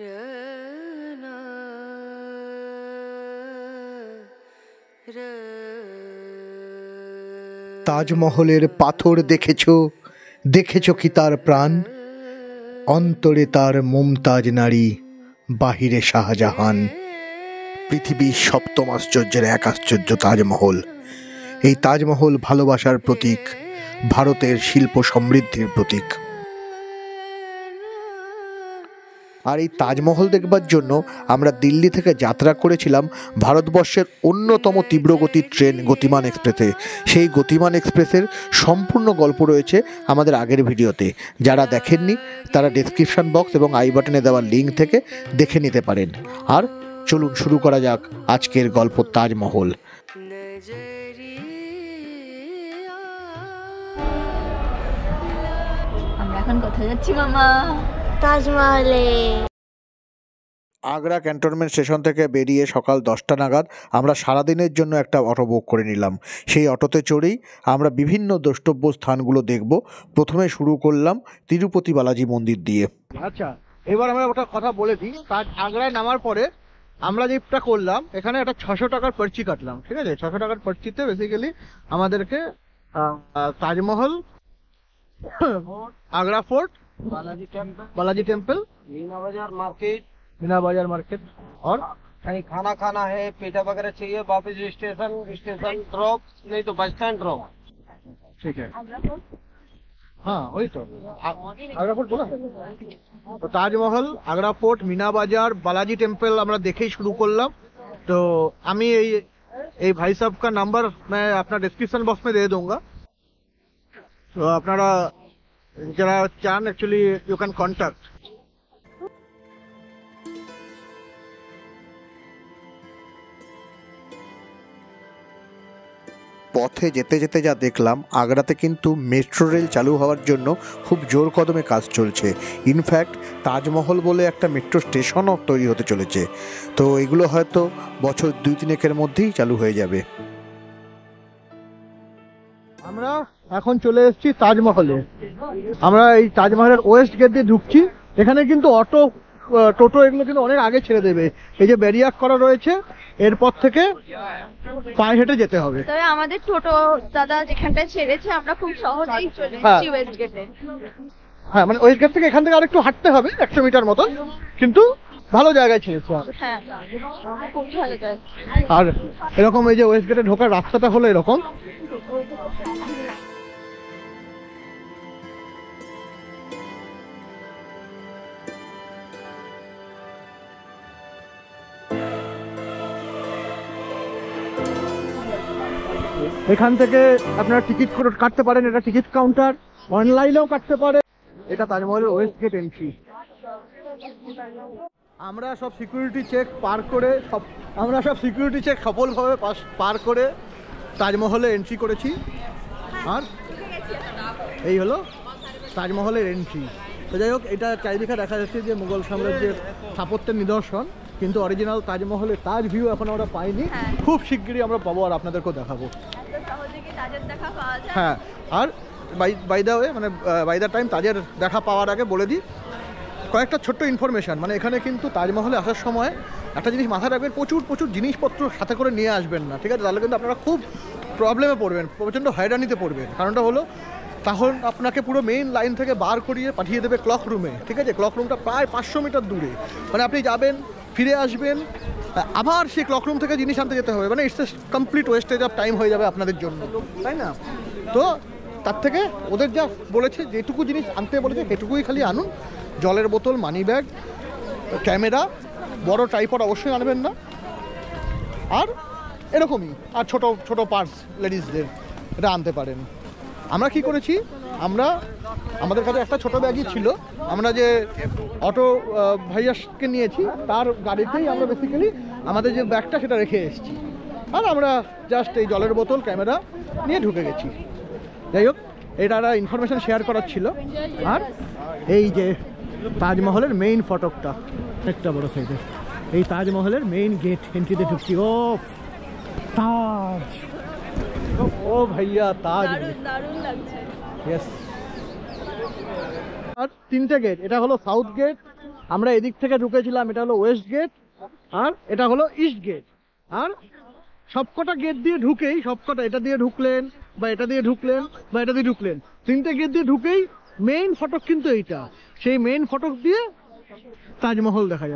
তাজমহলের পাথর দেখেছ দেখেছ কি তার প্রাণ অন্তরে তার মুমতাজ নারী বাহিরে শাহজাহান পৃথিবীর সপ্তম আশ্চর্যের এক আশ্চর্য তাজমহল এই তাজমহল ভালোবাসার প্রতীক ভারতের শিল্প সমৃদ্ধির প্রতীক আর এই তাজমহল দেখবার জন্য আমরা দিল্লি থেকে যাত্রা করেছিলাম ভারতবর্ষের অন্যতম তীব্রগতির ট্রেন গতিমান এক্সপ্রেসে সেই গতিমান এক্সপ্রেসের সম্পূর্ণ গল্প রয়েছে আমাদের আগের ভিডিওতে যারা দেখেননি তারা ডিসক্রিপশান বক্স এবং আই বাটনে দেওয়া লিঙ্ক থেকে দেখে নিতে পারেন আর চলুন শুরু করা যাক আজকের গল্প তাজমহল আমরা এখন যাচ্ছি মামা তাজমহলে আগ্রা ক্যান্টনমেন্ট স্টেশন থেকে বেরিয়ে সকাল দশটা নাগাদ আমরা সারাদিনের জন্য একটা অটো বুক করে নিলাম সেই অটোতে চড়েই আমরা বিভিন্ন দ্রষ্টব্য স্থানগুলো দেখব প্রথমে শুরু করলাম তিরুপতি বালাজি মন্দির দিয়ে আচ্ছা এবার আমরা ওটা কথা বলে দিই তার আগ্রায় নামার পরে আমরা যেটা করলাম এখানে একটা ছশো টাকার পার্চি কাটলাম ঠিক আছে ছশো টাকার পার্চিতে বেসিক্যালি আমাদেরকে Taj Mahal Agra fort Balaji temple Balaji temple Meena Bazaar market Meena Bazaar market और कहीं खाना खाना है पेटा वगैरह चाहिए वापस स्टेशन स्टेशन ड्रॉप नहीं तो बस स्टैंड ड्रॉप ठीक है हाँ वही तो हाँ। आगरा फोर्ट बोला तो তো তাজমহল আগ্রা ফোর্ট মিনা বাজার বালাজি টেম্পল আমরা शुरू कर করলাম तो আমি এই এই का नंबर मैं अपना डिस्क्रिप्शन बॉक्स में दे दूंगा तो अपना যারা চান অ্যাকচুয়ালি ইউ ক্যান কন্ট্যাক্ট পথে যেতে যেতে যা দেখলাম আগ্রাতে কিন্তু মেট্রো রেল চালু হওয়ার জন্য খুব জোর কদমে কাজ চলছে ইনফ্যাক্ট তাজমহল বলে একটা মেট্রো স্টেশনও তৈরি হতে চলেছে তো এগুলো হয়তো বছর দুই তিনেকের মধ্যেই চালু হয়ে যাবে এখন চলে এসেছি তাজমহলে আমরা এই তাজমহলের ওয়েস্ট গেট দিয়ে ঢুকছি এখানে কিন্তু অটো টোটো এগুলো কিন্তু অনেক আগে ছেড়ে দেবে এই যে ব্যারিয়ার করা রয়েছে এরপর থেকে পায়ে হেঁটে যেতে হবে তবে আমাদের টোটো দাদা যেখানটায় ছেড়েছে আমরা খুব সহজেই চলে হ্যাঁ। এসেছি ওয়েস্ট গেটে হ্যাঁ মানে ওয়েস্ট গেট থেকে এখান থেকে আরেকটু হাঁটতে হবে একশো মিটার মতন কিন্তু ভালো জায়গায় ছেড়েছে হ্যাঁ, আর এরকম এই যে ওয়েস্ট গেটে ঢোকার রাস্তাটা হলো এরকম এখান থেকে আপনারা টিকিট কাটতে পারেন এটা টিকিট কাউন্টার অনলাইনেও কাটতে পারেন এটা তাজমহলের ওয়েস্ট গেট এন্ট্রি আমরা সব সিকিউরিটি চেক পার করে সব আমরা সব সিকিউরিটি চেক সফলভাবে পার করে তাজমহলে এন্ট্রি করেছি আর এই হলো তাজমহলের এন্ট্রি তো যাই হোক এটা চারিদিকে দেখা যাচ্ছে যে মুঘল সাম্রাজ্যের স্থাপত্যের নিদর্শন কিন্তু অরিজিনাল তাজমহলের তাজ ভিউ এখন আমরা পাইনি হ্যাঁ। খুব শিগগিরই আমরা পাবো আর আপনাদেরকেও দেখাবো হ্যাঁ আর বাই দা ওয়ে মানে বাই দা টাইম তাজের দেখা পাওয়ার আগে বলে দিই কয়েকটা ছোট্ট ইনফরমেশান মানে এখানে কিন্তু তাজমহলে আসার সময় একটা জিনিস মাথায় রাখবেন প্রচুর প্রচুর জিনিসপত্র সাথে করে নিয়ে আসবেন না ঠিক আছে তাহলে কিন্তু আপনারা খুব প্রবলেমে পড়বেন প্রচণ্ড হয়রানিতে পড়বেন কারণটা হলো তখন আপনাকে পুরো মেইন লাইন থেকে বার করিয়ে পাঠিয়ে দেবে ক্লক রুমে ঠিক আছে ক্লক রুমটা প্রায় পাঁচশো মিটার দূরে মানে আপনি যাবেন ফিরে আসবেন আবার সে ক্লকরুম থেকে জিনিস আনতে যেতে হবে মানে it's complete wastage of time হয়ে যাবে আপনাদের জন্য তাই না তো তার থেকে ওদের যা বলেছে যেটুকু জিনিস আনতে বলেছে সেটুকুই খালি আনুন জলের বোতল মানি ব্যাগ ক্যামেরা বড় ট্রাইপড অবশ্যই আনবেন না আর এরকমই আর ছোট ছোট পার্স লেডিসদের এটা আনতে পারেন আমরা কি করেছি আমরা আমাদের কাছে একটা ছোট ব্যাগই ছিল আমরা যে অটো ভাইয়াসকে নিয়েছি তার গাড়িতেই আমরা বেসিক্যালি আমাদের যে ব্যাগটা সেটা রেখে এসেছি আর আমরা জাস্ট এই জলের বোতল ক্যামেরা নিয়ে ঢুকে গেছি যাই হোক এটা একটা ইনফরমেশান শেয়ার করার ছিল আর এই যে তাজমহলের মেইন ফটকটা একটা বড় সাইজের এই তাজমহলের মেইন গেট এন্ট্রিতে ঢুকছি ও তাজ ও ভাইয়া তাজ দারুণ লাগছে আর তিনটে গেট এটা হলো সাউথ গেট আমরা এদিক থেকে ঢুকেছিলাম এটা হলো ওয়েস্ট গেট আর এটা হলো ইস্ট গেট আর সবকটা গেট দিয়ে ঢুকেই সবকটা এটা দিয়ে ঢুকলেন বা এটা দিয়ে ঢুকলেন বা এটা দিয়ে ঢুকলেন তিনটে গেট দিয়ে ঢুকেই মেইন ফটক কিন্তু এইটা সেই মেইন ফটক দিয়ে তাজমহল দেখা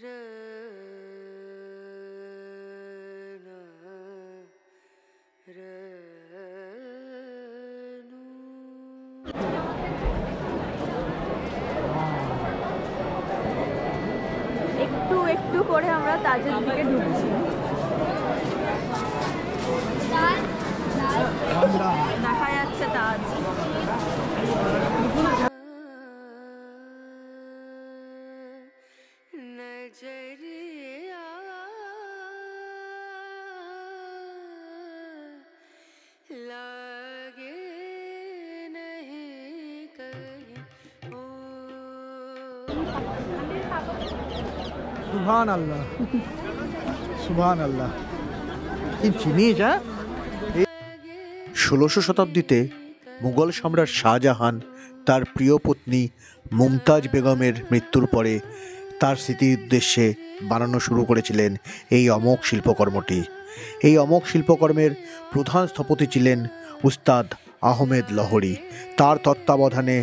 যাবে र একটু একটু করে আমরা তাজের দিকে ঢুকছি দেখা যাচ্ছে তাজ সুবহান আল্লাহ সুবহান আল্লাহ কি জিনিস হ্যাঁ ষোলোশো শতাব্দীতে মুঘল সম্রাট শাহজাহান তার প্রিয় পত্নী মুমতাজ বেগমের মৃত্যুর পরে তার স্মৃতির উদ্দেশ্যে বানানো শুরু করেছিলেন এই অমোক শিল্পকর্মটি এই অমোক শিল্পকর্মের প্রধান স্থপতি ছিলেন উস্তাদ আহমেদ লহরি তার তত্ত্বাবধানে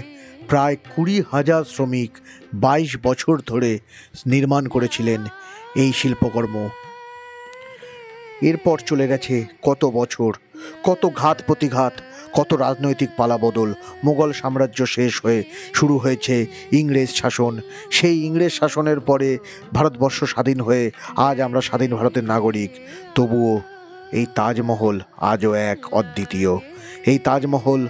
প্রায় কুড়ি হাজার শ্রমিক ২২ বছর ধরে নির্মাণ করেছিলেন এই শিল্পকর্ম এরপর চলে গেছে কত বছর কত ঘাত প্রতিঘাত কত রাজনৈতিক পালাবদল মোগল সাম্রাজ্য শেষ হয়ে শুরু হয়েছে ইংরেজ শাসন সেই ইংরেজ শাসনের পরে ভারতবর্ষ স্বাধীন হয়ে আজ আমরা স্বাধীন ভারতের নাগরিক তবুও এই তাজমহল আজও এক অদ্বিতীয় এই তাজমহল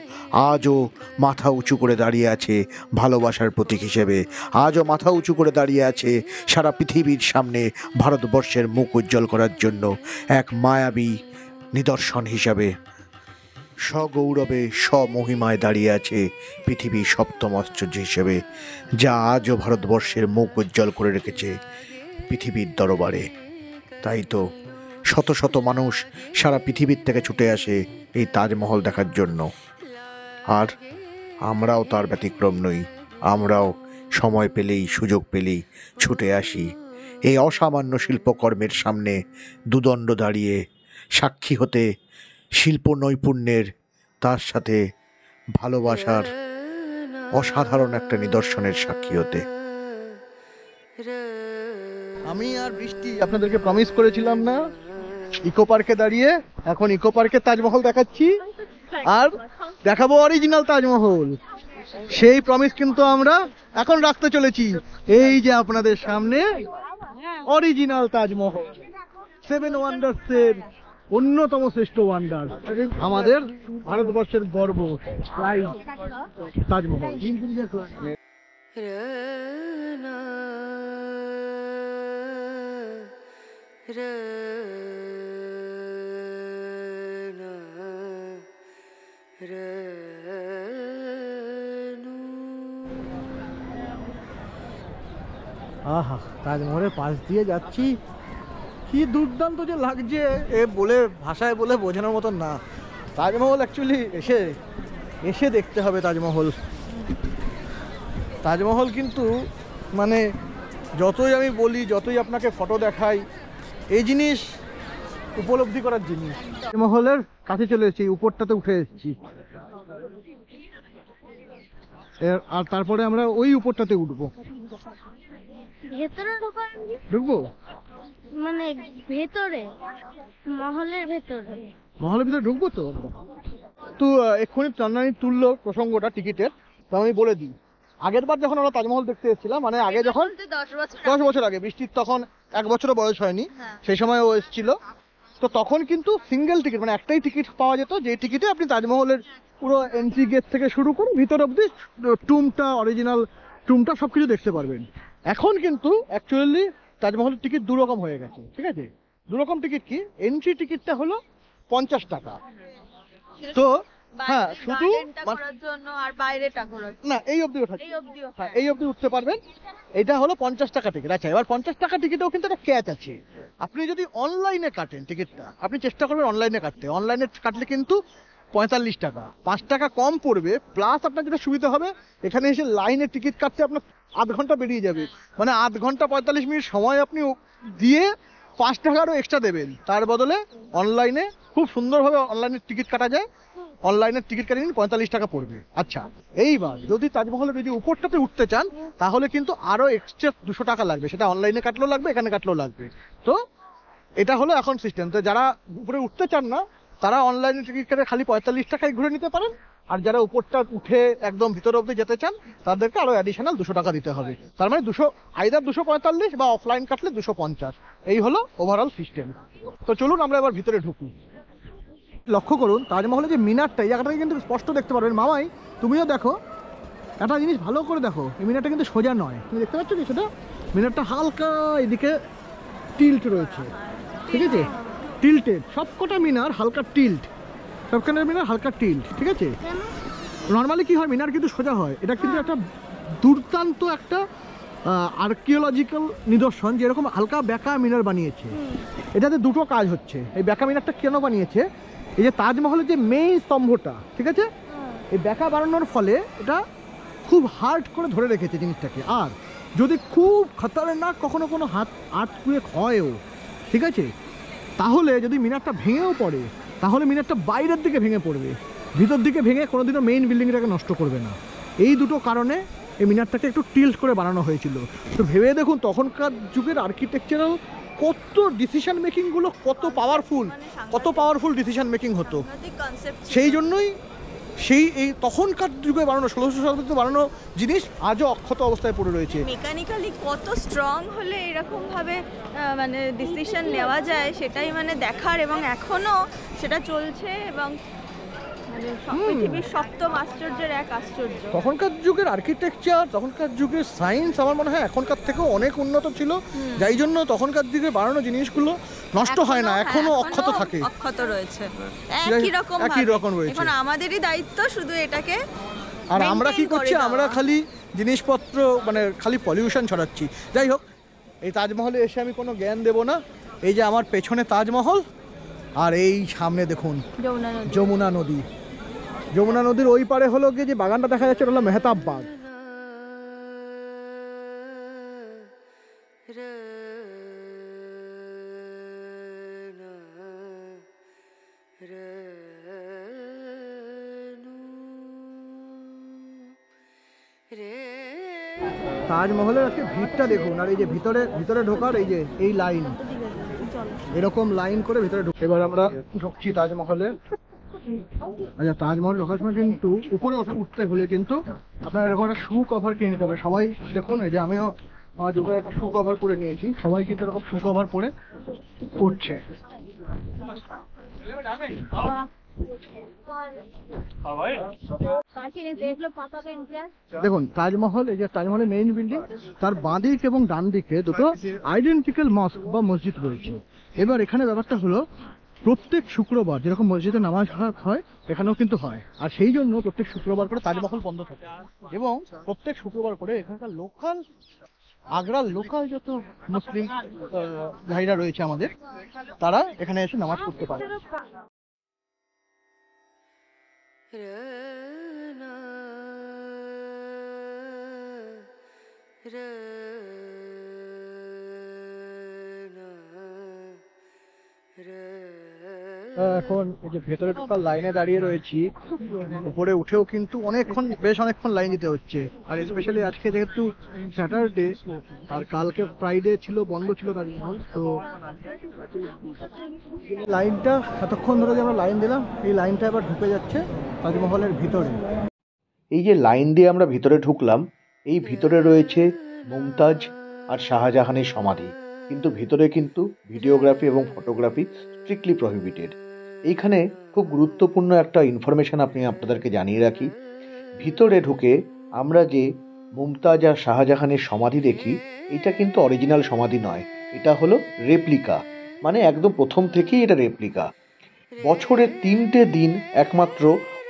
আজও মাথা উঁচু করে দাঁড়িয়ে আছে ভালোবাসার প্রতীক হিসেবে আজও মাথা উঁচু করে দাঁড়িয়ে আছে সারা পৃথিবীর সামনে ভারতবর্ষের মুখ উজ্জ্বল করার জন্য এক মায়াবী নিদর্শন হিসাবে স্বগৌরবে স্বমহিমায় দাঁড়িয়ে আছে পৃথিবীর সপ্তম আশ্চর্য হিসেবে যা আজও ভারতবর্ষের মুখ উজ্জ্বল করে রেখেছে পৃথিবীর দরবারে তাই তো শত শত মানুষ সারা পৃথিবীর থেকে ছুটে আসে এই তাজমহল দেখার জন্য আর আমরাও তার ব্যতিক্রম নই আমরাও সময় পেলেই সুযোগ পেলেই ছুটে আসি এই অসামান্য শিল্পকর্মের সামনে দুদণ্ড দাঁড়িয়ে সাক্ষী হতে শিল্প নৈপুণ্যের তার সাথে ভালোবাসার অসাধারণ একটা নিদর্শনের সাক্ষী হতে আমি আর বৃষ্টি আপনাদেরকে প্রমিস করেছিলাম না ইকো পার্কে দাঁড়িয়ে এখন ইকো পার্কের তাজমহল দেখাচ্ছি আর দেখাবো অরিজিনাল তাজমহল সেই প্রমিস কিন্তু আমরা এখন রাখতে চলেছি এই যে আপনাদের সামনে অরিজিনাল তাজমহল সেভেন ওয়ান্ডার্স এর অন্যতম শ্রেষ্ঠ ওয়ান্ডার আমাদের ভারতবর্ষের গর্ব তাজমহল রে আহা তাজমহলের পাশ দিয়ে যাচ্ছি কি দুর্দান্ত যে লাগছে এ বলে ভাষায় বলে বোঝানোর মতন না তাজমহল অ্যাকচুয়ালি এসে এসে দেখতে হবে তাজমহল তাজমহল কিন্তু মানে যতই আমি বলি যতই আপনাকে ফটো দেখাই এই জিনিস উপলব্ধি করার জিনিস তাজমহলের কাছে চলে এসেছি উপরটাতে উঠে এসেছি আর তারপরে আমরা ওই উপরটাতে উঠবো ভেতরে ঢোকা ঢুকবো মানে ভেতরে মহলের ভেতরে মহলের ভিতরে ঢুকবো তো তো এক্ষুনি চান্দানি তুললো প্রসঙ্গটা টিকিটের তো আমি বলে দিই আগের বার যখন আমরা তাজমহল দেখতে এসেছিলাম মানে আগে যখন দশ বছর আগে বৃষ্টির তখন এক বছরও বয়স হয়নি হ্যাঁ। সেই সময় ও এসেছিল তো তখন কিন্তু সিঙ্গেল টিকিট মানে একটাই টিকিট পাওয়া যেত যে টিকিটে আপনি তাজমহলের পুরো এন্ট্রি গেট থেকে শুরু করে ভিতর অবধি টুমটা অরিজিনাল টুমটা সবকিছু দেখতে পারবেন এখন কিন্তু অ্যাকচুয়ালি তাজমহলের টিকিট দুরকম হয়ে গেছে ঠিক আছে দুরকম টিকিট কি এন্ট্রি টিকিটটা হলো পঞ্চাশ টাকা তো হ্যাঁ শুধু না এই অবধি হ্যাঁ, হ্যাঁ এই উঠতে পারবেন এটা হলো পঞ্চাশ টাকা টিকিট আচ্ছা এবার পঞ্চাশ টাকা টিকিটেও কিন্তু একটা ক্যাচ আছে আপনি যদি অনলাইনে কাটেন টিকিটটা আপনি চেষ্টা করবেন অনলাইনে কাটতে অনলাইনে কাটলে কিন্তু পঁয়তাল্লিশ টাকা পাঁচ টাকা কম পড়বে প্লাস আপনার যেটা সুবিধা হবে এখানে এসে লাইনে টিকিট কাটতে আপনার আধ ঘন্টা বেরিয়ে যাবে মানে আধ ঘন্টা পঁয়তাল্লিশ মিনিট সময় আপনি দিয়ে পাঁচ টাকা আরও এক্সট্রা দেবেন তার বদলে অনলাইনে খুব সুন্দরভাবে অনলাইনে টিকিট কাটা যায় অনলাইনে টিকিট কাটিয়ে নিন পঁয়তাল্লিশ টাকা পড়বে আচ্ছা এইবার যদি তাজমহলের যদি উপরটাতে উঠতে চান তাহলে কিন্তু আরও এক্সট্রা দুশো টাকা লাগবে সেটা অনলাইনে কাটলেও লাগবে এখানে কাটলেও লাগবে তো এটা হলো এখন সিস্টেম তো যারা উপরে উঠতে চান না তারা অনলাইনে টিকিট কেটে খালি পঁয়তাল্লিশ টাকায় ঘুরে নিতে পারেন আর যারা উপরটা উঠে একদম ভিতর অব্দি যেতে চান তাদেরকে আরো অ্যাডিশনাল দুশো টাকা দিতে হবে তার মানে দুশো আইদার দুশো পঁয়তাল্লিশ বা অফলাইন কাটলে দুশো পঞ্চাশ এই হলো ওভারঅল সিস্টেম তো চলুন আমরা এবার ভিতরে ঢুকি লক্ষ্য করুন তাজমহলে যে মিনারটা এই জায়গাটাকে কিন্তু স্পষ্ট দেখতে পারবেন মামাই তুমিও দেখো একটা জিনিস ভালো করে দেখো এই মিনারটা কিন্তু সোজা নয় তুমি দেখতে পাচ্ছ কি সেটা মিনারটা হালকা এদিকে টিল্ট রয়েছে ঠিক আছে টিল্টেড সবকটা মিনার হালকা টিল্ট সবকটা মিনার হালকা টিল্ট ঠিক আছে নর্মালি কি হয় মিনার কিন্তু সোজা হয় এটা কিন্তু হ্যাঁ। একটা দুর্দান্ত একটা আর্কিওলজিক্যাল নিদর্শন যেরকম হালকা ব্যাকা মিনার বানিয়েছে এটাতে দুটো কাজ হচ্ছে এই ব্যাকা মিনারটা কেন বানিয়েছে এই যে তাজমহলের যে মেইন স্তম্ভটা ঠিক আছে এই ব্যাকা বানানোর ফলে এটা খুব হার্ড করে ধরে রেখেছে জিনিসটাকে আর যদি খুব খতরনাক কখনো কোনো হাত আটকুয়ে হয়ও ঠিক আছে তাহলে যদি মিনারটা ভেঙেও পড়ে তাহলে মিনারটা বাইরের দিকে ভেঙে পড়বে ভিতর দিকে ভেঙে কোনোদিনও মেইন বিল্ডিংটাকে নষ্ট করবে না এই দুটো কারণে এই মিনারটাকে একটু টিল্ট করে বানানো হয়েছিল তো ভেবে দেখুন তখনকার যুগের আর্কিটেকচারাল কত ডিসিশন মেকিংগুলো কত পাওয়ারফুল কত পাওয়ারফুল ডিসিশন মেকিং হতো সেই জন্যই সেই এই তখনকার যুগে বানানো ষোলোশো শতাব্দীতে বানানো জিনিস আজও অক্ষত অবস্থায় পড়ে রয়েছে মেকানিক্যালি কত স্ট্রং হলে এরকমভাবে মানে ডিসিশন নেওয়া যায় সেটাই মানে দেখার এবং এখনও সেটা চলছে এবং মানে তখনকার যুগের আর্কিটেকচার তখনকার যুগের সাইন্স আমার মনে হয় এখনকার থেকেও অনেক উন্নত ছিল যাই জন্য তখনকার দিকে বানানো জিনিসগুলো নষ্ট হয় না হ্যাঁ, এখনো অক্ষত থাকে অক্ষত রয়েছে রকম একই রকম রয়েছে এখন আমাদেরই দায়িত্ব শুধু এটাকে আর আমরা কি করছি আমরা খালি জিনিসপত্র মানে খালি পলিউশন ছড়াচ্ছি যাই হোক এই তাজমহলে এসে আমি কোনো জ্ঞান দেব না এই যে আমার পেছনে তাজমহল আর এই সামনে দেখুন যমুনা নদী যমুনা নদীর ওই পারে হলো গিয়ে যে বাগানটা দেখা যাচ্ছে ওটা হলো মেহতাব বাগ তাজমহলের আজকে ভিড়টা দেখুন আর এই যে ভিতরে ভিতরে ঢোকার এই যে এই লাইন এরকম লাইন করে ভিতরে ঢুক এবার আমরা ঢুকছি তাজমহলে আচ্ছা তাজমহল কিন্তু উপরে উঠতে হলে কিন্তু আপনার এরকম একটা শু কভার কিনে নিতে হবে সবাই দেখুন এই যে আমিও আমার দুপুরে একটা শু কভার নিয়েছি সবাই কিন্তু এরকম শু কভার পরে উঠছে দেখুন তাজমহল এই যে তাজমহলের মেইন বিল্ডিং তার বাঁ দিক এবং ডান দিকে দুটো আইডেন্টিক্যাল মস্ক বা মসজিদ রয়েছে এবার এখানে ব্যাপারটা হলো প্রত্যেক শুক্রবার যেরকম মসজিদে নামাজ হয় এখানেও কিন্তু হয় আর সেই জন্য প্রত্যেক শুক্রবার করে তাজমহল বন্ধ থাকে এবং প্রত্যেক শুক্রবার করে এখানকার লোকাল আগ্রার লোকাল যত মুসলিম ভাইরা রয়েছে আমাদের তারা এখানে এসে নামাজ পড়তে পারে Yeah. এখন এই যে ভেতরে টোটাল লাইনে দাঁড়িয়ে রয়েছি উপরে উঠেও কিন্তু অনেকক্ষণ বেশ অনেকক্ষণ লাইন দিতে হচ্ছে আর স্পেশালি আজকে যেহেতু স্যাটারডে আর কালকে ফ্রাইডে ছিল বন্ধ ছিল তার তো লাইনটা এতক্ষণ ধরে যে আমরা লাইন দিলাম এই লাইনটা এবার ঢুকে যাচ্ছে তাজমহলের ভিতরে এই যে লাইন দিয়ে আমরা ভিতরে ঢুকলাম এই ভিতরে রয়েছে মুমতাজ আর শাহজাহানের সমাধি কিন্তু ভিতরে কিন্তু ভিডিওগ্রাফি এবং ফটোগ্রাফি স্ট্রিক্টলি প্রহিবিটেড এইখানে খুব গুরুত্বপূর্ণ একটা ইনফরমেশান আপনি আপনাদেরকে জানিয়ে রাখি ভিতরে ঢুকে আমরা যে মুমতাজ আর শাহজাহানের সমাধি দেখি এটা কিন্তু অরিজিনাল সমাধি নয় এটা হলো রেপ্লিকা মানে একদম প্রথম থেকেই এটা রেপ্লিকা বছরে তিনটে দিন একমাত্র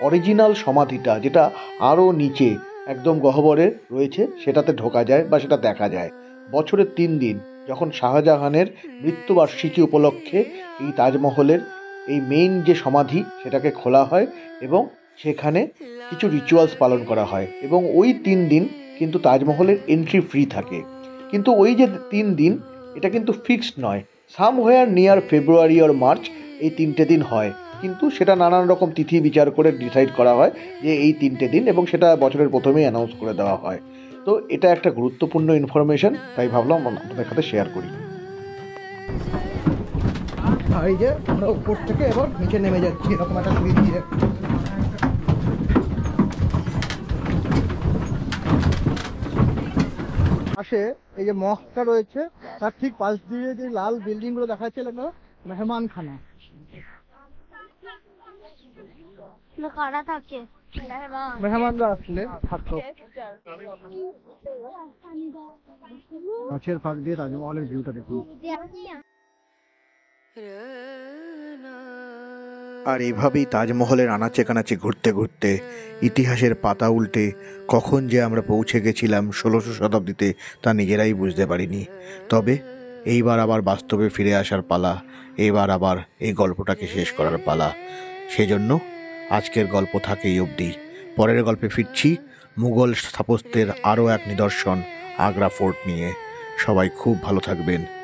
অরিজিনাল সমাধিটা যেটা আরও নিচে একদম গহ্বরে রয়েছে সেটাতে ঢোকা যায় বা সেটা দেখা যায় বছরের তিন দিন যখন শাহজাহানের মৃত্যুবার্ষিকী উপলক্ষে এই তাজমহলের এই মেইন যে সমাধি সেটাকে খোলা হয় এবং সেখানে কিছু রিচুয়ালস পালন করা হয় এবং ওই তিন দিন কিন্তু তাজমহলের এন্ট্রি ফ্রি থাকে কিন্তু ওই যে তিন দিন এটা কিন্তু ফিক্সড নয় হোয়ার নিয়ার ফেব্রুয়ারি আর মার্চ এই তিনটে দিন হয় কিন্তু সেটা নানান রকম তিথি বিচার করে ডিসাইড করা হয় যে এই তিনটে দিন এবং সেটা বছরের প্রথমেই অ্যানাউন্স করে দেওয়া হয় তো এটা একটা গুরুত্বপূর্ণ ইনফরমেশন তাই ভাবলাম আপনাদের সাথে শেয়ার করি আর এই যে আমরা উপর থেকে এবার নিচে নেমে যাচ্ছি এরকম একটা সিঁড়ি দিয়ে পাশে এই যে মস্কটা রয়েছে তার ঠিক পাশ দিয়ে যে লাল বিল্ডিং গুলো দেখা যাচ্ছে না মেহমানখানা মেহমানরা আসলে থাকতো আচ্ছা। গাছের ফাঁক দিয়ে তাজমহলের ভিউটা দেখুন আর এভাবেই তাজমহলের আনাচে কানাচে ঘুরতে ঘুরতে ইতিহাসের পাতা উল্টে কখন যে আমরা পৌঁছে গেছিলাম ষোলোশো শতাব্দীতে তা নিজেরাই বুঝতে পারিনি তবে এইবার আবার বাস্তবে ফিরে আসার পালা এবার আবার এই গল্পটাকে শেষ করার পালা সেজন্য আজকের গল্প থাকে অবধি পরের গল্পে ফিরছি মুঘল স্থাপত্যের আরও এক নিদর্শন আগ্রা ফোর্ট নিয়ে সবাই খুব ভালো থাকবেন